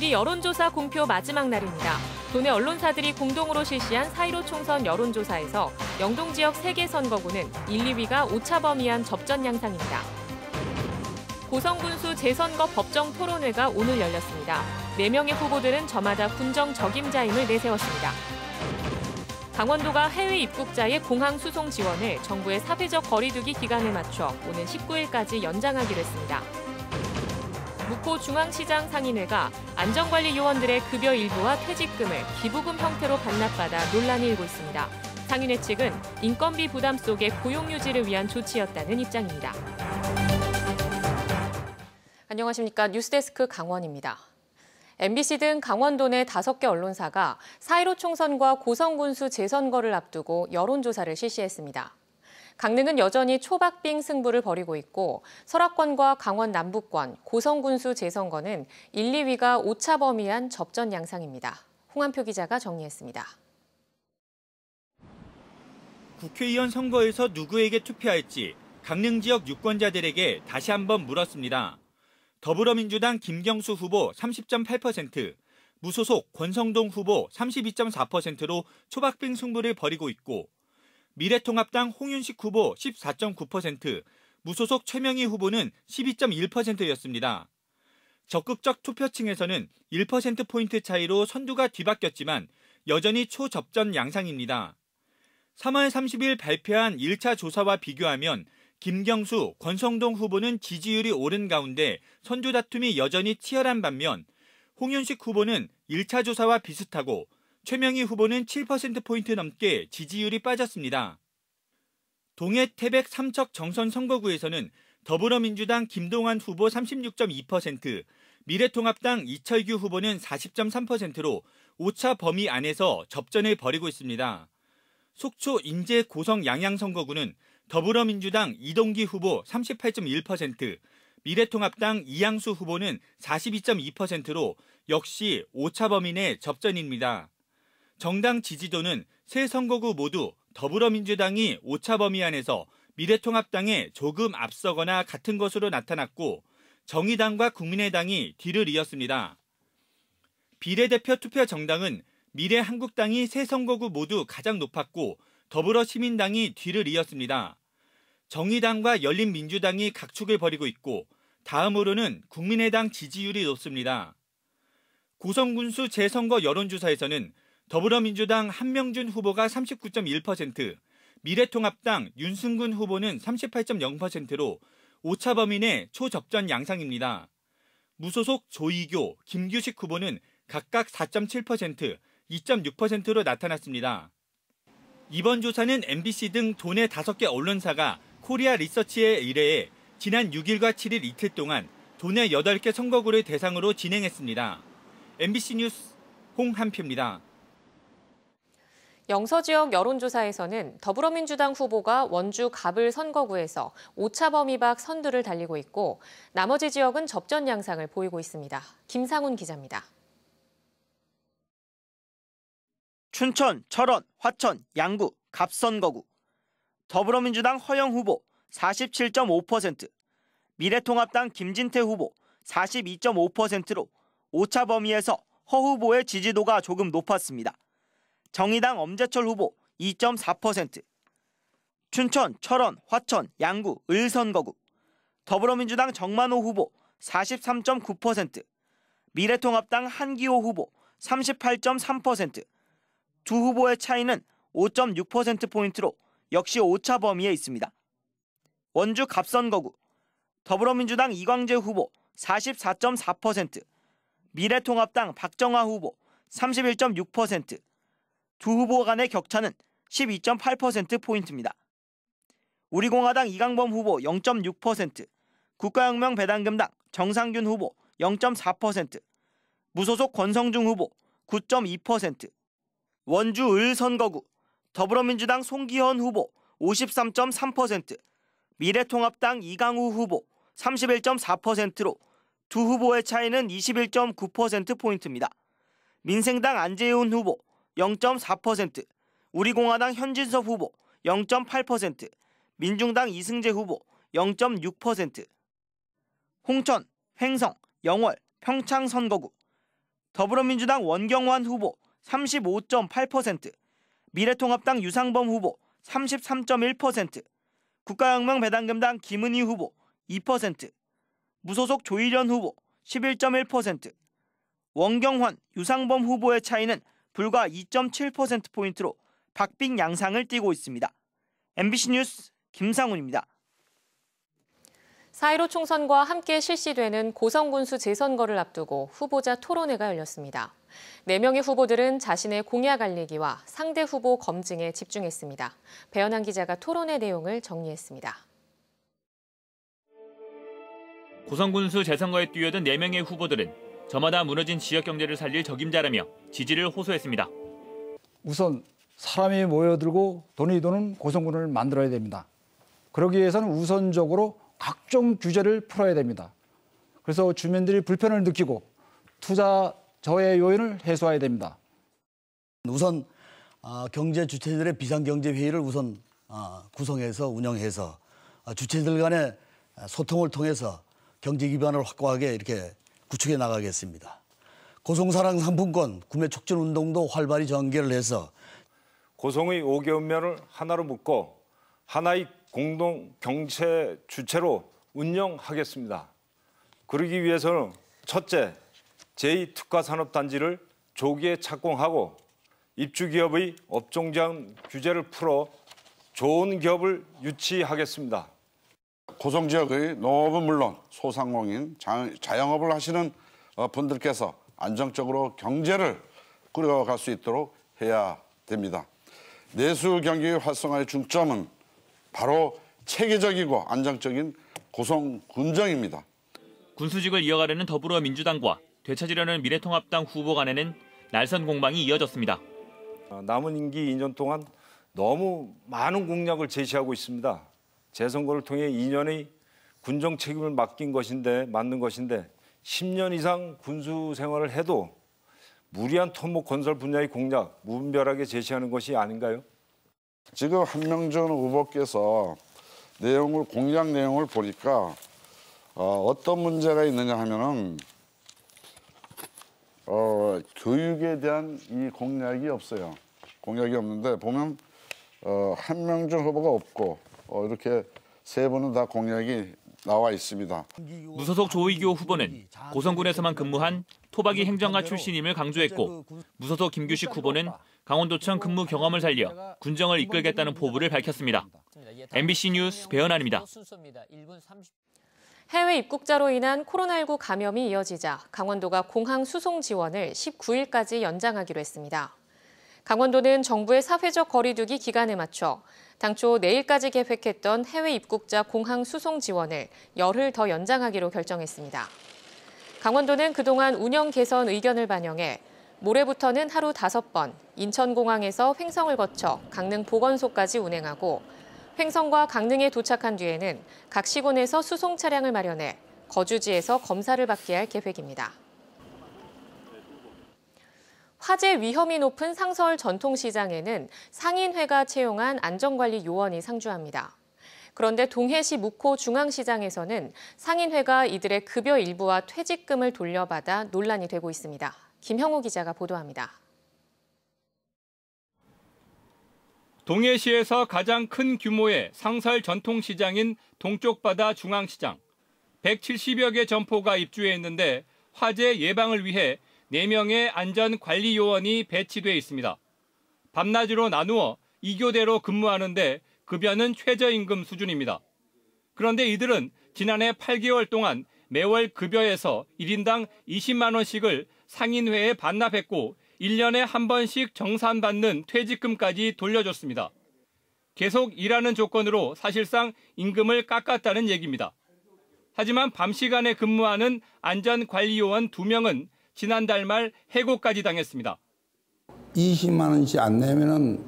오늘이 여론조사 공표 마지막 날입니다. 도내 언론사들이 공동으로 실시한 4.15 총선 여론조사에서 영동 지역 3개 선거구는 1, 2위가 오차범위한 접전 양상입니다. 고성군수 재선거 법정 토론회가 오늘 열렸습니다. 4명의 후보들은 저마다 군정 적임자임을 내세웠습니다. 강원도가 해외 입국자의 공항 수송 지원을 정부의 사회적 거리두기 기간에 맞춰 오는 19일까지 연장하기로 했습니다. 무코중앙시장 상인회가 안전관리 요원들의 급여 일부와 퇴직금을 기부금 형태로 반납받아 논란이 일고 있습니다. 상인회 측은 인건비 부담 속에 고용 유지를 위한 조치였다는 입장입니다. 안녕하십니까. 뉴스데스크 강원입니다. MBC 등 강원도 내 다섯 개 언론사가 4.15 총선과 고성군수 재선거를 앞두고 여론조사를 실시했습니다. 강릉은 여전히 초박빙 승부를 벌이고 있고 설악권과 강원 남북권 고성군수 재선거는 1, 2위가 오차 범위한 접전 양상입니다. 홍한표 기자가 정리했습니다. 국회의원 선거에서 누구에게 투표할지 강릉 지역 유권자들에게 다시 한번 물었습니다. 더불어민주당 김경수 후보 30.8%, 무소속 권성동 후보 32.4%로 초박빙 승부를 벌이고 있고 미래통합당 홍윤식 후보 14.9%, 무소속 최명희 후보는 12.1%였습니다. 적극적 투표층에서는 1%포인트 차이로 선두가 뒤바뀌었지만 여전히 초접전 양상입니다. 3월 30일 발표한 1차 조사와 비교하면 김경수, 권성동 후보는 지지율이 오른 가운데 선두 다툼이 여전히 치열한 반면 홍윤식 후보는 1차 조사와 비슷하고 최명희 후보는 7%포인트 넘게 지지율이 빠졌습니다. 동해 태백 삼척 정선 선거구에서는 더불어민주당 김동환 후보 36.2%, 미래통합당 이철규 후보는 40.3%로 5차 범위 안에서 접전을 벌이고 있습니다. 속초 인제 고성 양양 선거구는 더불어민주당 이동기 후보 38.1%, 미래통합당 이양수 후보는 42.2%로 역시 5차 범위 내 접전입니다. 정당 지지도는 새 선거구 모두 더불어민주당이 오차 범위 안에서 미래통합당에 조금 앞서거나 같은 것으로 나타났고 정의당과 국민의당이 뒤를 이었습니다. 비례대표 투표 정당은 미래한국당이 새 선거구 모두 가장 높았고 더불어시민당이 뒤를 이었습니다. 정의당과 열린민주당이 각축을 벌이고 있고 다음으로는 국민의당 지지율이 높습니다. 고성군수 재선거 여론조사에서는 더불어민주당 한명준 후보가 39.1%, 미래통합당 윤승근 후보는 38.0%로 오차 범위 내초적전 양상입니다. 무소속 조이교, 김규식 후보는 각각 4.7%, 2.6%로 나타났습니다. 이번 조사는 MBC 등 도내 5개 언론사가 코리아 리서치에 의뢰해 지난 6일과 7일 이틀 동안 도내 8개 선거구를 대상으로 진행했습니다. MBC 뉴스 홍한표입니다. 영서 지역 여론조사에서는 더불어민주당 후보가 원주 갑을 선거구에서 오차범 위밖 선두를 달리고 있고 나머지 지역은 접전 양상을 보이고 있습니다. 김상훈 기자입니다. 춘천, 철원, 화천, 양구, 갑선거구. 더불어민주당 허영 후보 47.5%, 미래통합당 김진태 후보 42.5%로 오차 범위에서 허 후보의 지지도가 조금 높았습니다. 정의당 엄재철 후보 2.4%, 춘천, 철원, 화천, 양구, 을선거구, 더불어민주당 정만호 후보 43.9%, 미래통합당 한기호 후보 38.3%, 두 후보의 차이는 5.6%포인트로 역시 오차 범위에 있습니다. 원주 갑선거구, 더불어민주당 이광재 후보 44.4%, 미래통합당 박정화 후보 31.6%, 두 후보 간의 격차는 12.8%포인트입니다. 우리공화당 이강범 후보 0.6%, 국가혁명 배당금당 정상균 후보 0.4%, 무소속 권성중 후보 9.2%, 원주 을 선거구 더불어민주당 송기현 후보 53.3%, 미래통합당 이강우 후보 31.4%로 두 후보의 차이는 21.9%포인트입니다. 민생당 안재훈 후보 0.4%, 우리공화당 현진섭 후보 0.8%, 민중당 이승재 후보 0.6%, 홍천, 횡성, 영월, 평창 선거구, 더불어민주당 원경환 후보 35.8%, 미래통합당 유상범 후보 33.1%, 국가혁명배당금당 김은희 후보 2%, 무소속 조일현 후보 11.1%, 원경환, 유상범 후보의 차이는 불과 2.7%포인트로 박빙 양상을 띠고 있습니다. MBC 뉴스 김상훈입니다. 4.15 총선과 함께 실시되는 고성군수 재선거를 앞두고 후보자 토론회가 열렸습니다. 4명의 후보들은 자신의 공약 알리기와 상대 후보 검증에 집중했습니다. 배현환 기자가 토론회 내용을 정리했습니다. 고성군수 재선거에 뛰어든 4명의 후보들은 저마다 무너진 지역 경제를 살릴 적임자라며 지지를 호소했습니다. 우선 사람이 모여들고 돈이 도는 고성군을 만들어야 됩니다. 그러기 위해서는 우선적으로 각종 규제를 풀어야 됩니다. 그래서 주민들이 불편을 느끼고 투자 저해 요인을 해소해야 됩니다. 우선 아, 경제 주체들의 비상경제회의를 우선 아, 구성해서 운영해서 아, 주체들 간의 소통을 통해서 경제 기반을 확고하게 이렇게 구축해 나가겠습니다. 고송사랑 상품권 구매 촉진 운동도 활발히 전개를 해서 고성의 5개읍면을 하나로 묶어 하나의 공동 경제 주체로 운영하겠습니다. 그러기 위해서는 첫째, 제2특화산업단지를 조기에 착공하고 입주기업의 업종장 규제를 풀어 좋은 기업을 유치하겠습니다. 고성 지역의 농업은 물론 소상공인, 자, 영업을 하시는 어, 분들께서 안정적으로 경제를 꾸려갈 수 있도록 해야 됩니다. 내수 경기 활성화의 중점은 바로 체계적이고 안정적인 고성 군정입니다. 군수직을 이어가려는 더불어민주당과 되찾으려는 미래통합당 후보 간에는 날선 공방이 이어졌습니다. 어, 남은 임기 2년 동안 너무 많은 공약을 제시하고 있습니다. 재선거를 통해 2년의 군정 책임을 맡긴 것인데 맞는 것인데 10년 이상 군수 생활을 해도 무리한 토목 건설 분야의 공약 무분별하게 제시하는 것이 아닌가요? 지금 한명준 후보께서 내용을 공약 내용을 보니까 어, 떤 문제가 있느냐 하면은 어, 교육에 대한 이 공약이 없어요. 공약이 없는데 보면 어, 한명준 후보가 없고 어, 이렇게 세 분은 다 공약이 나와 있습니다. 무소속 조의교 후보는 고성군에서만 근무한 토박이 행정가 출신임을 강조했고 무소속 김규식 후보는 강원도청 근무 경험을 살려 군정을 이끌겠다는 포부를 밝혔습니다. MBC 뉴스 배현아입니다 해외 입국자로 인한 코로나19 감염이 이어지자 강원도가 공항 수송 지원을 19일까지 연장하기로 했습니다. 강원도는 정부의 사회적 거리두기 기간에 맞춰 당초 내일까지 계획했던 해외 입국자 공항 수송 지원을 열흘 더 연장하기로 결정했습니다. 강원도는 그동안 운영 개선 의견을 반영해 모레부터는 하루 5번 인천공항에서 횡성을 거쳐 강릉 보건소까지 운행하고 횡성과 강릉에 도착한 뒤에는 각 시군에서 수송 차량을 마련해 거주지에서 검사를 받게 할 계획입니다. 화재 위험이 높은 상설 전통시장에는 상인회가 채용한 안전관리 요원이 상주합니다. 그런데 동해시 무코 중앙시장에서는 상인회가 이들의 급여 일부와 퇴직금을 돌려받아 논란이 되고 있습니다. 김형우 기자가 보도합니다. 동해시에서 가장 큰 규모의 상설 전통시장인 동쪽바다 중앙시장. 170여 개 점포가 입주해 있는데 화재 예방을 위해 4명의 안전관리 요원이 배치돼 있습니다. 밤낮으로 나누어 2교대로 근무하는데 급여는 최저임금 수준입니다. 그런데 이들은 지난해 8개월 동안 매월 급여에서 1인당 20만 원씩을 상인회에 반납했고 1년에 한 번씩 정산받는 퇴직금까지 돌려줬습니다. 계속 일하는 조건으로 사실상 임금을 깎았다는 얘기입니다. 하지만 밤시간에 근무하는 안전관리요원 2명은 지난달 말 해고까지 당했습니다. 20만 원씩 안 내면은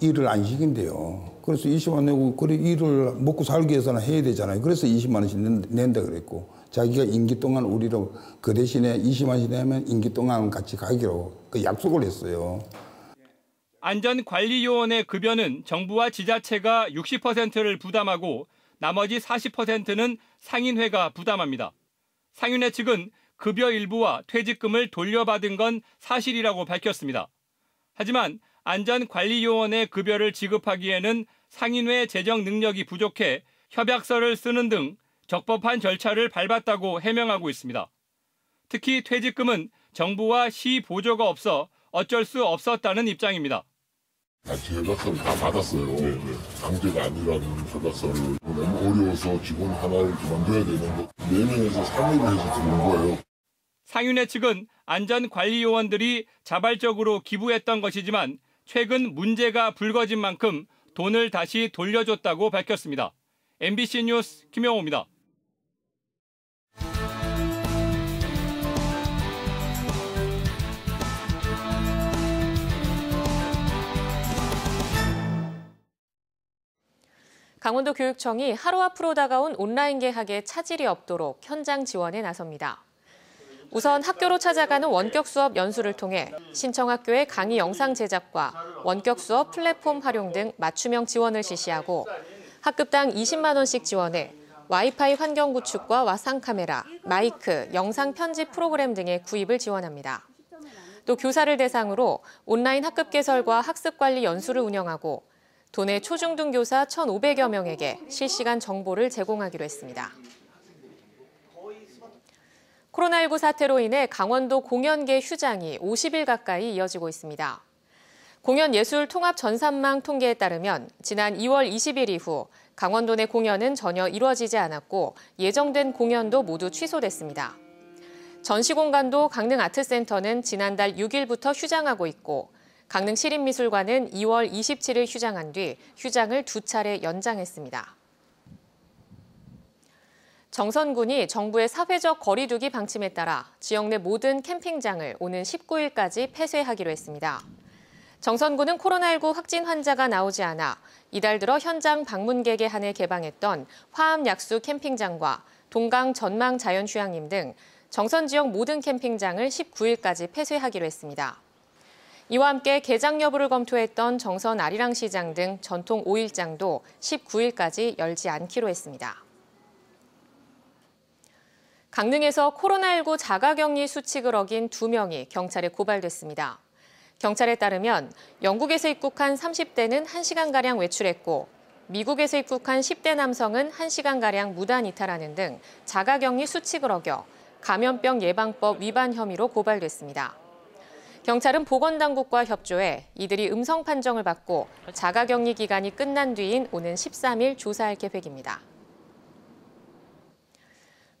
일을 안 시킨대요. 그래서 20만 내고 그래 일을 먹고 살기 위해서는 해야 되잖아요. 그래서 20만 원씩 낸다 그랬고 자기가 임기 동안 우리로 그 대신에 20만 원씩 내면 임기 동안 같이 가기로 그 약속을 했어요. 안전관리요원의 급여는 정부와 지자체가 60%를 부담하고 나머지 40%는 상인회가 부담합니다. 상인회 측은 급여 일부와 퇴직금을 돌려받은 건 사실이라고 밝혔습니다. 하지만 안전관리요원의 급여를 지급하기에는 상인회 재정 능력이 부족해 협약서를 쓰는 등 적법한 절차를 밟았다고 해명하고 있습니다. 특히 퇴직금은 정부와 시 보조가 없어 어쩔 수 없었다는 입장입니다. 같이 아, 서를다 받았어요. 네, 네. 강제가 아니라는 협약서를. 너무 어려워서 직원 하나를 그만둬야 되는 거. 4명에서 3일을 해서 들어 거예요. 상윤회 측은 안전관리요원들이 자발적으로 기부했던 것이지만 최근 문제가 불거진 만큼 돈을 다시 돌려줬다고 밝혔습니다. MBC 뉴스 김영호입니다. 강원도 교육청이 하루 앞으로 다가온 온라인 개학에 차질이 없도록 현장 지원에 나섭니다. 우선 학교로 찾아가는 원격 수업 연수를 통해 신청학교의 강의 영상 제작과 원격 수업 플랫폼 활용 등 맞춤형 지원을 실시하고 학급당 20만 원씩 지원해 와이파이 환경 구축과 와상 카메라, 마이크, 영상 편집 프로그램 등의 구입을 지원합니다. 또 교사를 대상으로 온라인 학급 개설과 학습 관리 연수를 운영하고 도내 초중등 교사 1,500여 명에게 실시간 정보를 제공하기로 했습니다. 코로나19 사태로 인해 강원도 공연계 휴장이 50일 가까이 이어지고 있습니다. 공연예술통합전산망 통계에 따르면 지난 2월 20일 이후 강원도 내 공연은 전혀 이루어지지 않았고 예정된 공연도 모두 취소됐습니다. 전시공간도 강릉아트센터는 지난달 6일부터 휴장하고 있고 강릉시립미술관은 2월 27일 휴장한 뒤 휴장을 두 차례 연장했습니다. 정선군이 정부의 사회적 거리두기 방침에 따라 지역 내 모든 캠핑장을 오는 19일까지 폐쇄하기로 했습니다. 정선군은 코로나19 확진 환자가 나오지 않아 이달 들어 현장 방문객에 한해 개방했던 화암약수 캠핑장과 동강 전망 자연휴양림 등 정선 지역 모든 캠핑장을 19일까지 폐쇄하기로 했습니다. 이와 함께 개장 여부를 검토했던 정선 아리랑 시장 등 전통 5일장도 19일까지 열지 않기로 했습니다. 강릉에서 코로나19 자가격리 수칙을 어긴 2명이 경찰에 고발됐습니다. 경찰에 따르면 영국에서 입국한 30대는 1시간가량 외출했고 미국에서 입국한 10대 남성은 1시간가량 무단 이탈하는 등 자가격리 수칙을 어겨 감염병 예방법 위반 혐의로 고발됐습니다. 경찰은 보건당국과 협조해 이들이 음성 판정을 받고 자가격리 기간이 끝난 뒤인 오는 13일 조사할 계획입니다.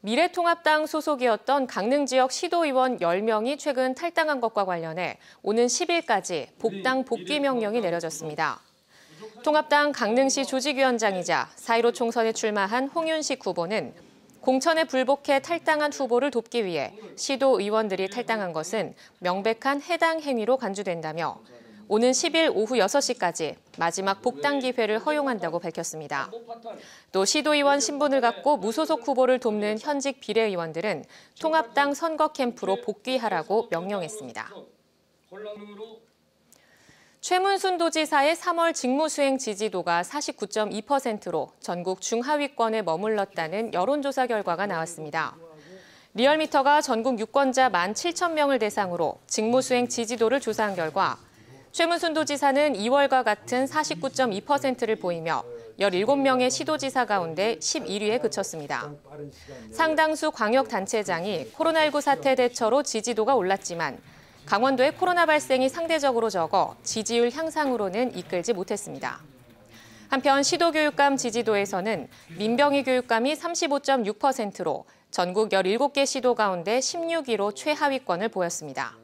미래통합당 소속이었던 강릉 지역 시도의원 10명이 최근 탈당한 것과 관련해 오는 10일까지 복당 복귀 명령이 내려졌습니다. 통합당 강릉시 조직위원장이자 4.15 총선에 출마한 홍윤식 후보는 공천에 불복해 탈당한 후보를 돕기 위해 시도 의원들이 탈당한 것은 명백한 해당 행위로 간주된다며 오는 10일 오후 6시까지 마지막 복당 기회를 허용한다고 밝혔습니다. 또 시도의원 신분을 갖고 무소속 후보를 돕는 현직 비례의원들은 통합당 선거 캠프로 복귀하라고 명령했습니다. 최문순 도지사의 3월 직무수행 지지도가 49.2%로 전국 중하위권에 머물렀다는 여론조사 결과가 나왔습니다. 리얼미터가 전국 유권자 1만 7천 명을 대상으로 직무수행 지지도를 조사한 결과 최문순 도지사는 2월과 같은 49.2%를 보이며 17명의 시도지사 가운데 11위에 그쳤습니다. 상당수 광역단체장이 코로나19 사태 대처로 지지도가 올랐지만 강원도의 코로나 발생이 상대적으로 적어 지지율 향상으로는 이끌지 못했습니다. 한편 시도교육감 지지도에서는 민병희 교육감이 35.6%로 전국 17개 시도 가운데 16위로 최하위권을 보였습니다.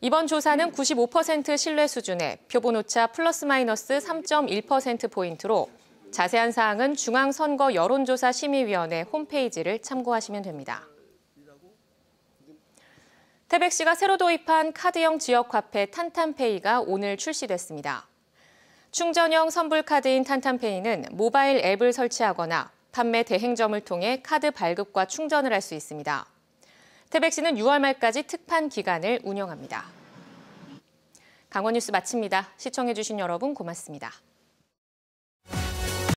이번 조사는 95% 신뢰 수준의 표본 오차 플러스 마이너스 3.1%포인트로 자세한 사항은 중앙선거 여론조사 심의위원회 홈페이지를 참고하시면 됩니다. 태백시가 새로 도입한 카드형 지역화폐 탄탄페이가 오늘 출시됐습니다. 충전형 선불카드인 탄탄페이는 모바일 앱을 설치하거나 판매 대행점을 통해 카드 발급과 충전을 할 수 있습니다. 태백시는 6월 말까지 특판 기간을 운영합니다. 강원 뉴스 마칩니다. 시청해주신 여러분 고맙습니다.